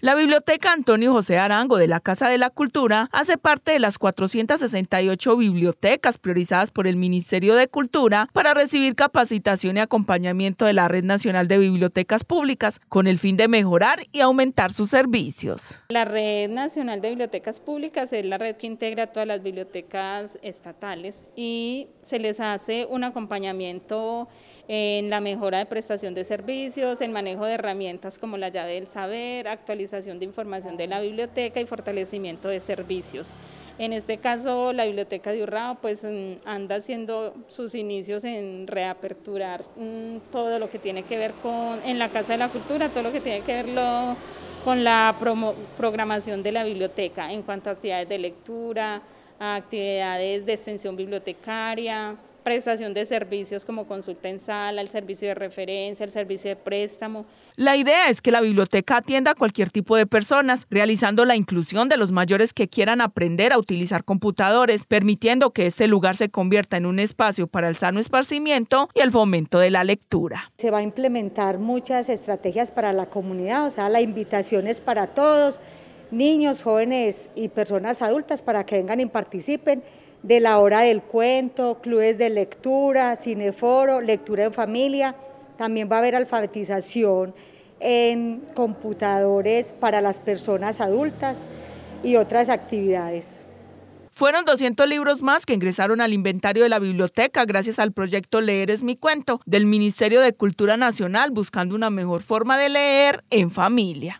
La Biblioteca Antonio José Arango de la Casa de la Cultura hace parte de las 468 bibliotecas priorizadas por el Ministerio de Cultura para recibir capacitación y acompañamiento de la Red Nacional de Bibliotecas Públicas con el fin de mejorar y aumentar sus servicios. La Red Nacional de Bibliotecas Públicas es la red que integra todas las bibliotecas estatales y se les hace un acompañamiento en la mejora de prestación de servicios, en manejo de herramientas como la llave del saber, actualización de información de la biblioteca y fortalecimiento de servicios. En este caso, la biblioteca de Urrao pues mm, anda haciendo sus inicios en reaperturar mm, todo lo que tiene que ver con en la Casa de la Cultura, todo lo que tiene que ver con la programación de la biblioteca en cuanto a actividades de lectura, actividades de extensión bibliotecaria, prestación de servicios como consulta en sala, el servicio de referencia, el servicio de préstamo. La idea es que la biblioteca atienda a cualquier tipo de personas, realizando la inclusión de los mayores que quieran aprender a utilizar computadores, permitiendo que este lugar se convierta en un espacio para el sano esparcimiento y el fomento de la lectura. Se va a implementar muchas estrategias para la comunidad, o sea, la invitación es para todos, niños, jóvenes y personas adultas para que vengan y participen de la hora del cuento, clubes de lectura, cineforo, lectura en familia. También va a haber alfabetización en computadores para las personas adultas y otras actividades. Fueron 200 libros más que ingresaron al inventario de la biblioteca gracias al proyecto Leer es mi cuento del Ministerio de Cultura Nacional buscando una mejor forma de leer en familia.